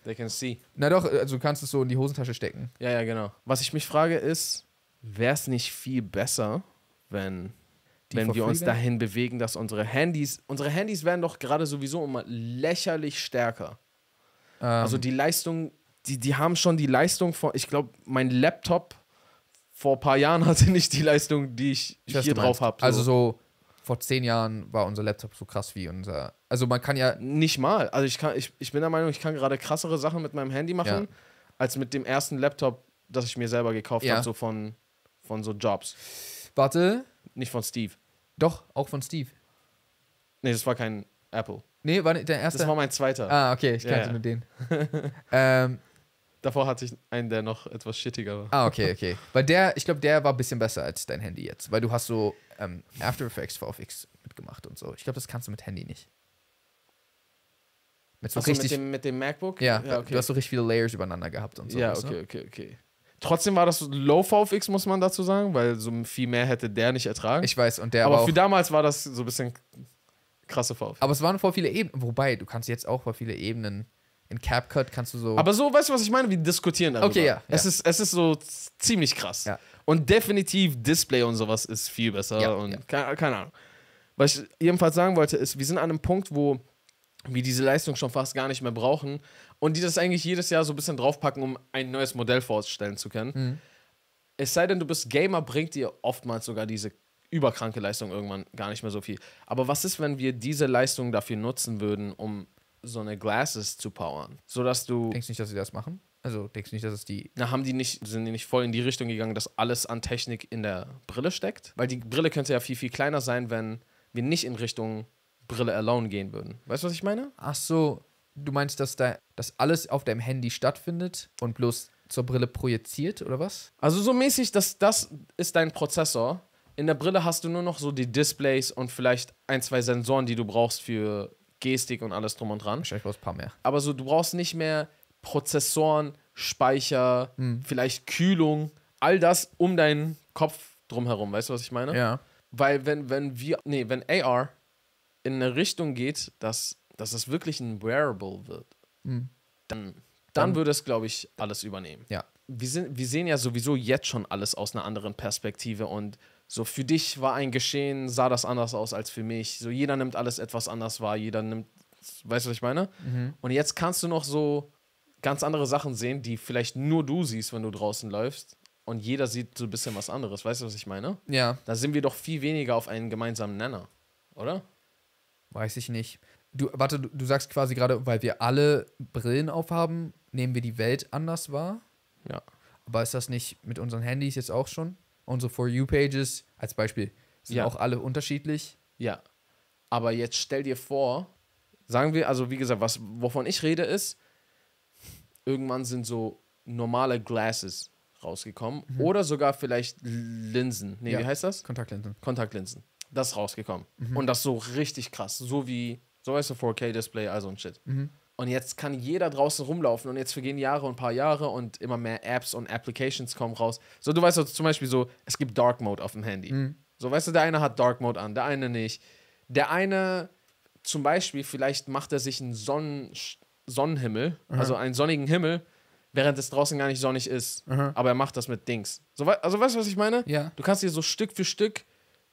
They can see. Na doch, also du kannst es so in die Hosentasche stecken. Ja, ja, genau. Was ich mich frage ist, wäre es nicht viel besser, wenn, wenn wir uns dahin bewegen, dass unsere Handys, unsere Handys werden doch gerade sowieso immer lächerlich stärker. Ähm. Also die Leistung, die, die haben schon die Leistung von, ich glaube, mein Laptop vor ein paar Jahren hatte nicht die Leistung, die ich, ich hier drauf habe. So. Also so vor zehn Jahren war unser Laptop so krass wie unser. Also man kann ja. Nicht mal. Also ich kann, ich, ich bin der Meinung, ich kann gerade krassere Sachen mit meinem Handy machen, ja. als mit dem ersten Laptop, das ich mir selber gekauft ja. habe, so von, von so Jobs. Warte. Nicht von Steve. Doch, auch von Steve. Nee, das war kein Apple. Nee, war der erste. Das war mein zweiter. Ah, okay, ich kannte ja. nur den. ähm, Davor hatte ich einen, der noch etwas shittiger war. Ah, okay, okay. Weil der, ich glaube, der war ein bisschen besser als dein Handy jetzt. Weil du hast so ähm, After Effects VFX mitgemacht und so. Ich glaube, das kannst du mit Handy nicht. Mit so also richtig, mit dem, mit, dem, MacBook? Ja, ja okay. du hast so richtig viele Layers übereinander gehabt und so. Ja, okay, ne? okay, okay. Trotzdem war das Low VFX, muss man dazu sagen, weil so viel mehr hätte der nicht ertragen. Ich weiß, und der Aber für damals war das so ein bisschen krasse VFX. Aber es waren voll viele Ebenen. Wobei, du kannst jetzt auch voll viele Ebenen in CapCut kannst du so. Aber so, weißt du, was ich meine? Wir diskutieren darüber. Okay, ja. Es, ja. Ist, es ist so ziemlich krass. Ja. Und definitiv Display und sowas ist viel besser. Ja, und ja. Keine, keine, Ahnung. Was ich jedenfalls sagen wollte, ist, wir sind an einem Punkt, wo wir diese Leistung schon fast gar nicht mehr brauchen und die das eigentlich jedes Jahr so ein bisschen draufpacken, um ein neues Modell vorstellen zu können. Mhm. Es sei denn, du bist Gamer, bringt dir oftmals sogar diese überkranke Leistung irgendwann gar nicht mehr so viel. Aber was ist, wenn wir diese Leistung dafür nutzen würden, um so eine Glasses zu powern, sodass du. Denkst du nicht, dass sie das machen? Also denkst du nicht, dass es die. Na, haben die nicht, sind die nicht voll in die Richtung gegangen, dass alles an Technik in der Brille steckt? Weil die Brille könnte ja viel, viel kleiner sein, wenn wir nicht in Richtung Brille alone gehen würden. Weißt du, was ich meine? Ach so, du meinst, dass da dass alles auf deinem Handy stattfindet und bloß zur Brille projiziert oder was? Also so mäßig, dass das ist dein Prozessor. In der Brille hast du nur noch so die Displays und vielleicht ein, zwei Sensoren, die du brauchst für Gestik und alles drum und dran. Wahrscheinlich du ein paar mehr. Aber so, du brauchst nicht mehr Prozessoren, Speicher, mhm. vielleicht Kühlung, all das um deinen Kopf drumherum. Weißt du, was ich meine? Ja. Weil wenn, wenn wir, nee, wenn AR in eine Richtung geht, dass, dass es wirklich ein Wearable wird, mhm. dann, dann, dann würde es, glaube ich, alles übernehmen. Ja. Wir, sind, wir sehen ja sowieso jetzt schon alles aus einer anderen Perspektive und so, für dich war ein Geschehen, sah das anders aus als für mich. So, jeder nimmt alles etwas anders wahr, jeder nimmt, weißt du, was ich meine? Mhm. Und jetzt kannst du noch so ganz andere Sachen sehen, die vielleicht nur du siehst, wenn du draußen läufst. Und jeder sieht so ein bisschen was anderes. Weißt du, was ich meine? Ja. Da sind wir doch viel weniger auf einen gemeinsamen Nenner, oder? Weiß ich nicht. Du, warte, du, du sagst quasi gerade, weil wir alle Brillen aufhaben, nehmen wir die Welt anders wahr. Ja. Aber ist das nicht mit unseren Handys jetzt auch schon? Unsere For You Pages als Beispiel sind ja. auch alle unterschiedlich. Ja. Aber jetzt stell dir vor, sagen wir, also wie gesagt, was, wovon ich rede ist, irgendwann sind so normale Glasses rausgekommen mhm. oder sogar vielleicht Linsen. Nee, ja. wie heißt das? Kontaktlinsen. Kontaktlinsen. Das ist rausgekommen. Mhm. Und das so richtig krass. So wie, so heißt ein 4K-Display, also ein Shit. Mhm. Und jetzt kann jeder draußen rumlaufen und jetzt vergehen Jahre und ein paar Jahre und immer mehr Apps und Applications kommen raus. So, du weißt also zum Beispiel so, es gibt Dark Mode auf dem Handy. Mhm. So, weißt du, der eine hat Dark Mode an, der eine nicht. Der eine, zum Beispiel, vielleicht macht er sich einen Sonnen Sonnenhimmel, mhm. also einen sonnigen Himmel, während es draußen gar nicht sonnig ist. Mhm. Aber er macht das mit Dings. So, also, weißt du, was ich meine? Ja. Du kannst dir so Stück für Stück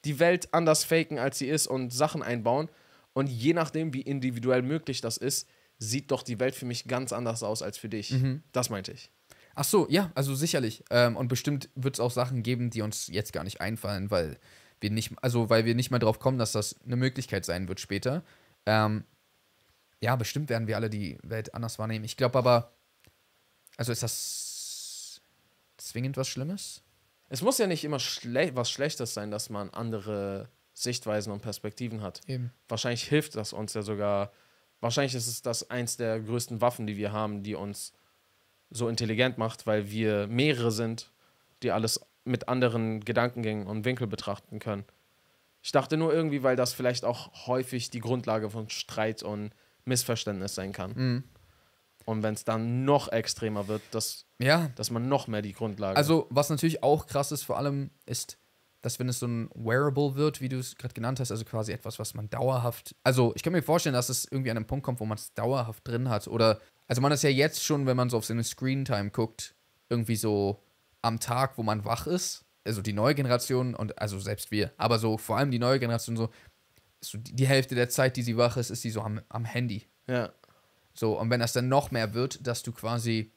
die Welt anders faken, als sie ist und Sachen einbauen. Und je nachdem, wie individuell möglich das ist, sieht doch die Welt für mich ganz anders aus als für dich. Mhm. Das meinte ich. Ach so, ja, also sicherlich. Ähm, und bestimmt wird es auch Sachen geben, die uns jetzt gar nicht einfallen, weil wir nicht, also weil wir nicht mal drauf kommen, dass das eine Möglichkeit sein wird später. Ähm, ja, bestimmt werden wir alle die Welt anders wahrnehmen. Ich glaube aber, also ist das zwingend was Schlimmes? Es muss ja nicht immer schle was Schlechtes sein, dass man andere Sichtweisen und Perspektiven hat. Eben. Wahrscheinlich hilft das uns ja sogar, wahrscheinlich ist es das eins der größten Waffen, die wir haben, die uns so intelligent macht, weil wir mehrere sind, die alles mit anderen Gedankengängen und Winkel betrachten können. Ich dachte nur irgendwie, weil das vielleicht auch häufig die Grundlage von Streit und Missverständnis sein kann. Mhm. Und wenn es dann noch extremer wird, dass, ja. dass man noch mehr die Grundlage. Also, was natürlich auch krass ist, vor allem ist, dass wenn es so ein Wearable wird, wie du es gerade genannt hast, also quasi etwas, was man dauerhaft, also ich kann mir vorstellen, dass es irgendwie an einem Punkt kommt, wo man es dauerhaft drin hat oder, also man ist ja jetzt schon, wenn man so auf seine Screen-Time guckt, irgendwie so am Tag, wo man wach ist, also die neue Generation und also selbst wir, aber so vor allem die neue Generation so, so die Hälfte der Zeit, die sie wach ist, ist sie so am, am Handy. Ja. So, und wenn das dann noch mehr wird, dass du quasi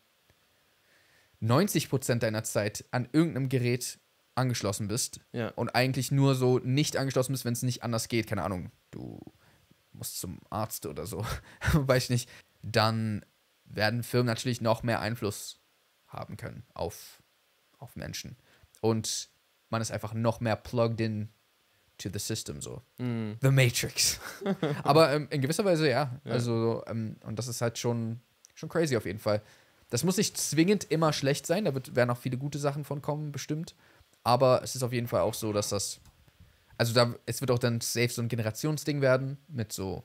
90% deiner Zeit an irgendeinem Gerät angeschlossen bist ja. und eigentlich nur so nicht angeschlossen bist, wenn es nicht anders geht, keine Ahnung, du musst zum Arzt oder so, weiß ich nicht, dann werden Firmen natürlich noch mehr Einfluss haben können auf, auf Menschen. Und man ist einfach noch mehr plugged in to the system, so. Mm. The Matrix. Aber ähm, in gewisser Weise ja. ja. Also, ähm, und das ist halt schon, schon crazy auf jeden Fall. Das muss nicht zwingend immer schlecht sein, da wird, werden auch viele gute Sachen von kommen, bestimmt. Aber es ist auf jeden Fall auch so, dass das. Also da, es wird auch dann safe so ein Generationsding werden mit so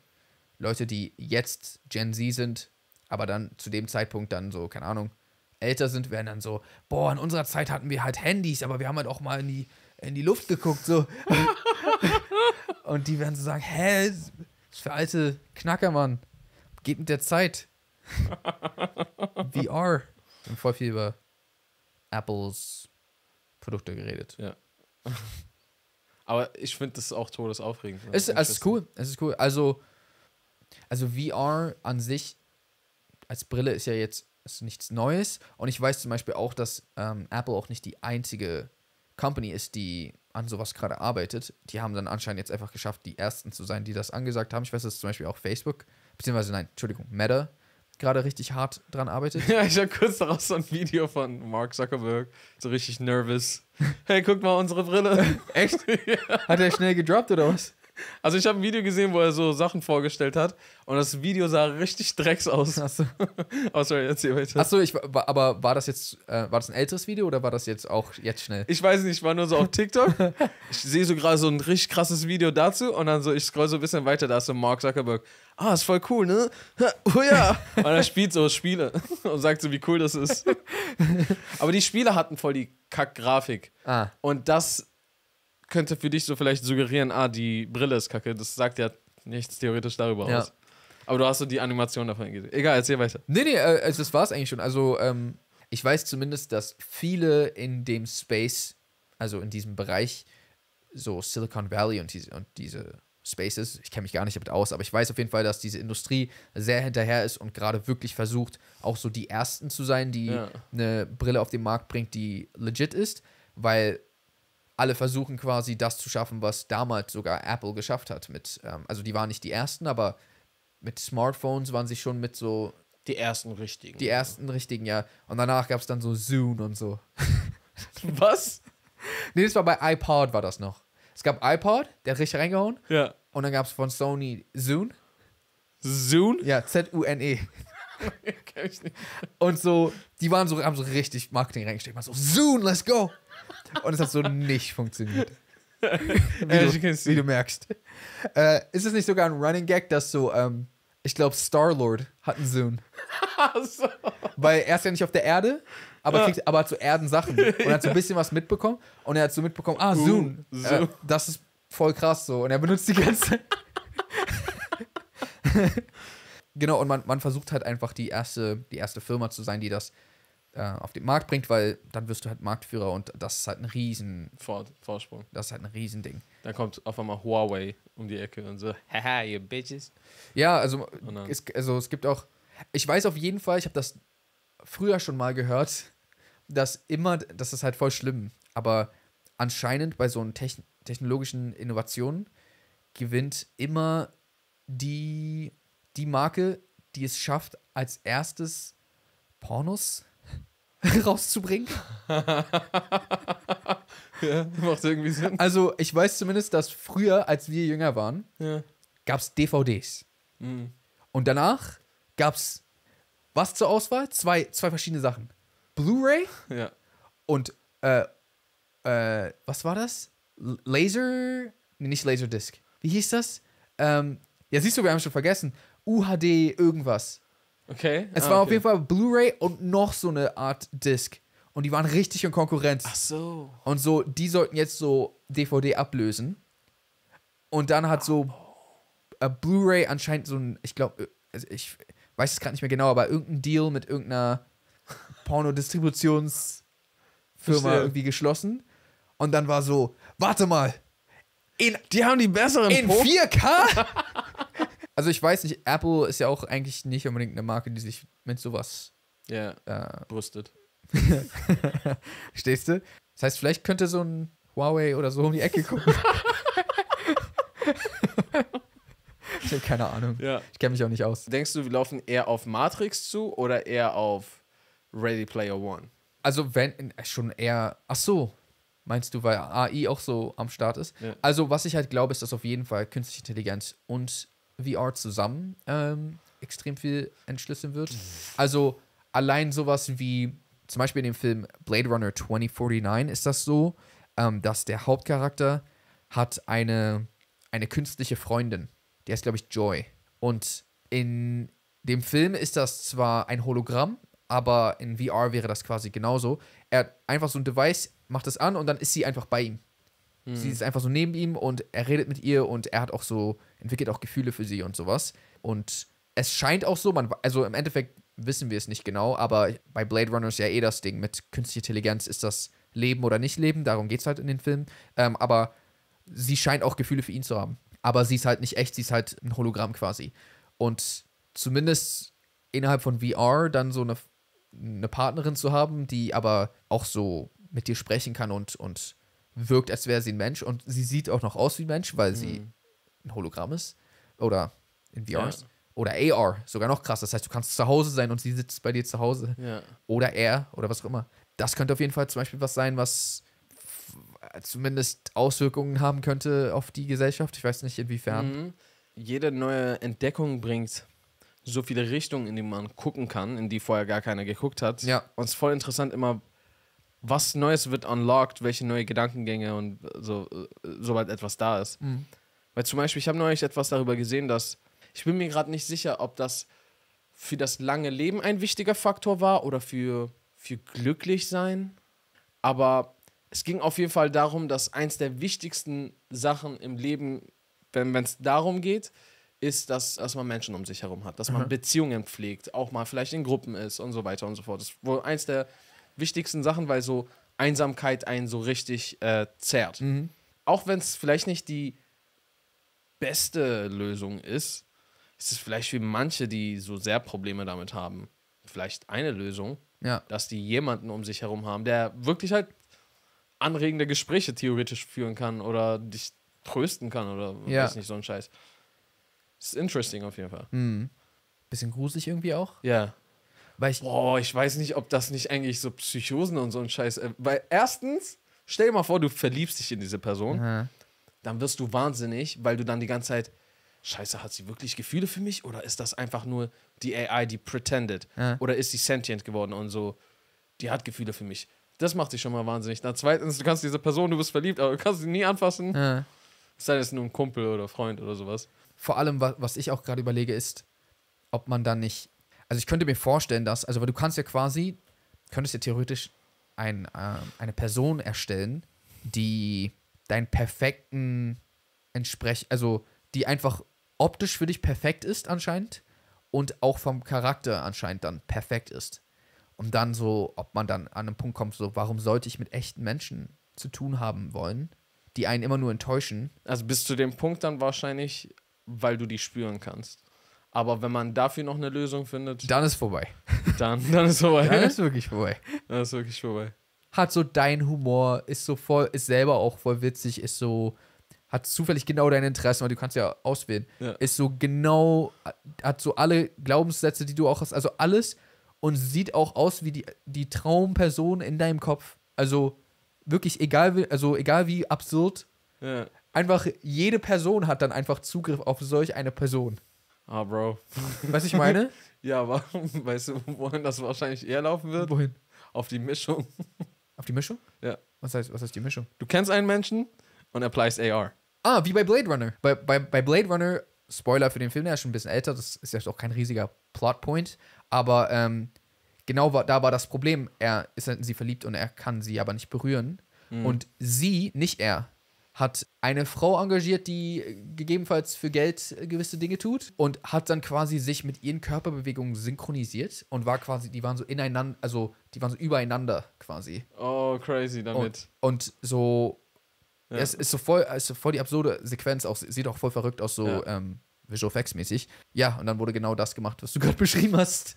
Leute, die jetzt Gen Z sind, aber dann zu dem Zeitpunkt dann so, keine Ahnung, älter sind, werden dann so, boah, in unserer Zeit hatten wir halt Handys, aber wir haben halt auch mal in die, in die Luft geguckt, so. Und die werden so sagen, hä, Was für alte Knacker, Mann. Geht mit der Zeit. VR. Und voll viel über Apples Produkte geredet. Ja. Aber ich finde das auch todesaufregend. Ne? Es, also ist cool. Es ist cool. Also, also VR an sich als Brille ist ja jetzt ist nichts Neues. Und ich weiß zum Beispiel auch, dass ähm, Apple auch nicht die einzige Company ist, die an sowas gerade arbeitet. Die haben dann anscheinend jetzt einfach geschafft, die ersten zu sein, die das angesagt haben. Ich weiß, dass zum Beispiel auch Facebook, beziehungsweise nein, Entschuldigung, Meta gerade richtig hart dran arbeitet. Ja, ich habe kurz daraus so ein Video von Mark Zuckerberg, so richtig nervös. Hey, guck mal unsere Brille. Echt? ja. Hat er schnell gedroppt oder was? Also ich habe ein Video gesehen, wo er so Sachen vorgestellt hat und das Video sah richtig drecks aus. Achso, oh, sorry, erzähl weiter. Achso, aber war das jetzt, äh, war das ein älteres Video oder war das jetzt auch jetzt schnell? Ich weiß nicht, ich war nur so auf TikTok. ich sehe so gerade so ein richtig krasses Video dazu und dann so, ich scroll so ein bisschen weiter, da ist so Mark Zuckerberg. Ah, ist voll cool, ne? Oh ja. Und er spielt so Spiele und sagt so, wie cool das ist. aber die Spiele hatten voll die Kack-Grafik. Ah. Und das könnte für dich so vielleicht suggerieren, ah, die Brille ist kacke. Das sagt ja nichts theoretisch darüber ja. aus. Aber du hast so die Animation davon gesehen. Egal, erzähl weiter. Nee, nee, äh, also das war es eigentlich schon. Also, ähm, ich weiß zumindest, dass viele in dem Space, also in diesem Bereich, so Silicon Valley und diese, und diese Spaces, ich kenne mich gar nicht damit aus, aber ich weiß auf jeden Fall, dass diese Industrie sehr hinterher ist und gerade wirklich versucht, auch so die Ersten zu sein, die ja. eine Brille auf den Markt bringt, die legit ist, weil alle versuchen quasi das zu schaffen, was damals sogar Apple geschafft hat. Mit, ähm, also die waren nicht die ersten, aber mit Smartphones waren sie schon mit so. Die ersten richtigen. Die ersten richtigen, ja. Und danach gab es dann so Zoom und so. was? nee, das war bei iPod war das noch. Es gab iPod, der hat richtig reingehauen. Ja. Und dann gab es von Sony Zune. Zune? Ja, Z-U-N-E. Kenn ich nicht. Und so, die waren so, haben so richtig Marketing reingesteckt. Man so, soon, let's go. Und es hat so nicht funktioniert. wie, du, wie, du, merkst. Äh, ist es nicht sogar ein Running Gag, dass so, ähm, ich glaube, Star-Lord hat einen Soon. so. Weil er ist ja nicht auf der Erde, aber, kriegt, aber hat so Erdensachen. Und er hat so ein bisschen was mitbekommen. Und er hat so mitbekommen, ah, Soon. Uh, äh, das ist voll krass so. Und er benutzt die ganze. Genau, und man, man versucht halt einfach die erste, die erste Firma zu sein, die das äh, auf den Markt bringt, weil dann wirst du halt Marktführer und das ist halt ein riesen Vor Vorsprung. Das ist halt ein Riesending. Dann kommt auf einmal Huawei um die Ecke und so, haha, you Bitches. Ja, also, es, also es gibt auch, ich weiß auf jeden Fall, ich habe das früher schon mal gehört, dass immer, das ist halt voll schlimm, aber anscheinend bei so einen Techn technologischen Innovationen gewinnt immer die die Marke, die es schafft, als erstes Pornos rauszubringen. ja, macht irgendwie Sinn. Also, ich weiß zumindest, dass früher, als wir jünger waren, ja. gab es DVDs. Mhm. Und danach gab es was zur Auswahl? Zwei, zwei verschiedene Sachen. Blu-ray ja. und äh, äh, was war das? Laser, nee, nicht Laserdisc. Wie hieß das? Ähm, ja, siehst du, wir haben es schon vergessen. UHD irgendwas. Okay. Es ah, war okay. auf jeden Fall Blu-ray und noch so eine Art Disc. Und die waren richtig in Konkurrenz. Ach so. Und so, die sollten jetzt so DVD ablösen. Und dann hat so oh. Blu-ray anscheinend so ein, ich glaube, äh, also ich weiß es gerade nicht mehr genau, aber irgendein Deal mit irgendeiner Pornodistributionsfirma irgendwie geschlossen. Und dann war so, warte mal. In, die haben die besseren In Pro 4K? Also ich weiß nicht, Apple ist ja auch eigentlich nicht unbedingt eine Marke, die sich mit sowas ja, äh, brüstet. Stehst du? Das heißt, vielleicht könnte so ein Huawei oder so um die Ecke gucken. ich habe keine Ahnung. Ja. Ich kenne mich auch nicht aus. Denkst du, wir laufen eher auf Matrix zu oder eher auf Ready Player One? Also wenn schon eher. Ach so. Meinst du, weil AI auch so am Start ist? Ja. Also, was ich halt glaube, ist, dass auf jeden Fall künstliche Intelligenz und VR zusammen ähm, extrem viel entschlüsseln wird. Mhm. Also allein sowas wie zum Beispiel in dem Film Blade Runner 2049 ist das so, ähm, dass der Hauptcharakter hat eine, eine künstliche Freundin. Die heißt, glaube ich, Joy. Und in dem Film ist das zwar ein Hologramm, aber in VR wäre das quasi genauso. Er hat einfach so ein Device, macht es an und dann ist sie einfach bei ihm. Sie mhm. ist einfach so neben ihm und er redet mit ihr und er hat auch so, entwickelt auch Gefühle für sie und sowas. Und es scheint auch so, man, also im Endeffekt wissen wir es nicht genau, aber bei Blade Runner ist ja eh das Ding mit künstlicher Intelligenz, ist das Leben oder nicht Leben, darum geht es halt in den Filmen. Ähm, aber sie scheint auch Gefühle für ihn zu haben. Aber sie ist halt nicht echt, sie ist halt ein Hologramm quasi. Und zumindest innerhalb von VR dann so eine, eine Partnerin zu haben, die aber auch so mit dir sprechen kann und, und wirkt, als wäre sie ein Mensch und sie sieht auch noch aus wie ein Mensch, weil mhm. sie ein Hologramm ist oder in VR ja. ist. Oder AR, sogar noch krass. Das heißt, du kannst zu Hause sein und sie sitzt bei dir zu Hause. Ja. Oder er oder was auch immer. Das könnte auf jeden Fall zum Beispiel was sein, was zumindest Auswirkungen haben könnte auf die Gesellschaft. Ich weiß nicht, inwiefern. Mhm. Jede neue Entdeckung bringt so viele Richtungen, in die man gucken kann, in die vorher gar keiner geguckt hat. Ja. Und es ist voll interessant, immer was Neues wird unlocked, welche neue Gedankengänge und so, sobald etwas da ist. Mhm. Weil zum Beispiel, ich habe neulich etwas darüber gesehen, dass ich bin mir gerade nicht sicher, ob das für das lange Leben ein wichtiger Faktor war oder für, für glücklich sein. Aber es ging auf jeden Fall darum, dass eins der wichtigsten Sachen im Leben, wenn es darum geht, ist, dass, dass man Menschen um sich herum hat, dass man mhm. Beziehungen pflegt, auch mal vielleicht in Gruppen ist und so weiter und so fort. Das ist wohl eins der wichtigsten Sachen, weil so Einsamkeit einen so richtig äh, zerrt. Mhm. Auch wenn es vielleicht nicht die beste Lösung ist, ist es vielleicht für manche, die so sehr Probleme damit haben, vielleicht eine Lösung, ja. dass die jemanden um sich herum haben, der wirklich halt anregende Gespräche theoretisch führen kann oder dich trösten kann oder ja. weiß nicht, so ein Scheiß. ist interesting auf jeden Fall. Mhm. Bisschen gruselig irgendwie auch. Ja. Weil ich, boah, ich weiß nicht, ob das nicht eigentlich so Psychosen und so ein Scheiß. Äh, weil erstens, stell dir mal vor, du verliebst dich in diese Person. Mhm. Dann wirst du wahnsinnig, weil du dann die ganze Zeit, Scheiße, hat sie wirklich Gefühle für mich? Oder ist das einfach nur die AI, die pretended? Mhm. Oder ist sie sentient geworden und so, die hat Gefühle für mich? Das macht dich schon mal wahnsinnig. Dann zweitens, du kannst diese Person, du bist verliebt, aber du kannst sie nie anfassen. Mhm. Sei es nur ein Kumpel oder Freund oder sowas. Vor allem, was ich auch gerade überlege, ist, ob man dann nicht also ich könnte mir vorstellen, dass, also weil du kannst ja quasi, könntest ja theoretisch ein, äh, eine Person erstellen, die deinen perfekten entsprech, also die einfach optisch für dich perfekt ist anscheinend und auch vom Charakter anscheinend dann perfekt ist. Und dann so, ob man dann an einen Punkt kommt, so, warum sollte ich mit echten Menschen zu tun haben wollen, die einen immer nur enttäuschen? Also bis zu dem Punkt dann wahrscheinlich, weil du die spüren kannst. Aber wenn man dafür noch eine Lösung findet. Dann ist vorbei. Dann, dann ist vorbei. dann ist wirklich vorbei. Dann ist wirklich vorbei. Hat so dein Humor, ist so voll, ist selber auch voll witzig, ist so, hat zufällig genau deine Interessen, weil du kannst ja auswählen. Ja. Ist so genau, hat so alle Glaubenssätze, die du auch hast, also alles und sieht auch aus wie die, die Traumperson in deinem Kopf. Also wirklich egal, wie, also egal wie absurd. Ja. Einfach jede Person hat dann einfach Zugriff auf solch eine Person. Ah, Bro. Weißt du, ich meine? ja, warum? Weißt du, wohin das wahrscheinlich eher laufen wird? Wohin? Auf die Mischung. Auf die Mischung? Ja. Was heißt, was heißt die Mischung? Du kennst einen Menschen und applies AR. Ah, wie bei Blade Runner. Bei, bei, bei Blade Runner, Spoiler für den Film, der ist schon ein bisschen älter, das ist ja auch kein riesiger Plotpoint, aber ähm, genau war, da war das Problem. Er ist halt in sie verliebt und er kann sie aber nicht berühren. Mhm. Und sie, nicht er, hat eine Frau engagiert, die äh, gegebenenfalls für Geld äh, gewisse Dinge tut und hat dann quasi sich mit ihren Körperbewegungen synchronisiert und war quasi, die waren so ineinander, also die waren so übereinander quasi. Oh, crazy damit. Und, und so, ja. es ist so voll, ist so voll die absurde Sequenz, auch sieht auch voll verrückt aus, so ja. ähm, Visual Effects mäßig. Ja, und dann wurde genau das gemacht, was du gerade beschrieben hast.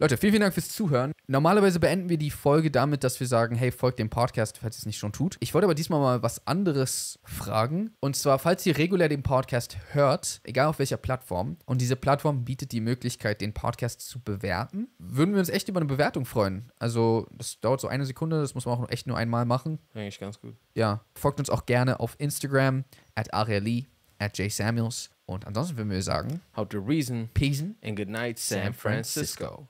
Leute, vielen, vielen Dank fürs Zuhören. Normalerweise beenden wir die Folge damit, dass wir sagen, hey, folgt dem Podcast, falls ihr es nicht schon tut. Ich wollte aber diesmal mal was anderes fragen. Und zwar, falls ihr regulär den Podcast hört, egal auf welcher Plattform, und diese Plattform bietet die Möglichkeit, den Podcast zu bewerten, würden wir uns echt über eine Bewertung freuen. Also, das dauert so eine Sekunde, das muss man auch echt nur einmal machen. Eigentlich ganz gut. Ja, folgt uns auch gerne auf Instagram, at Arieli, at Samuels. Und ansonsten würden wir sagen, How to reason, peace and good night, San Francisco.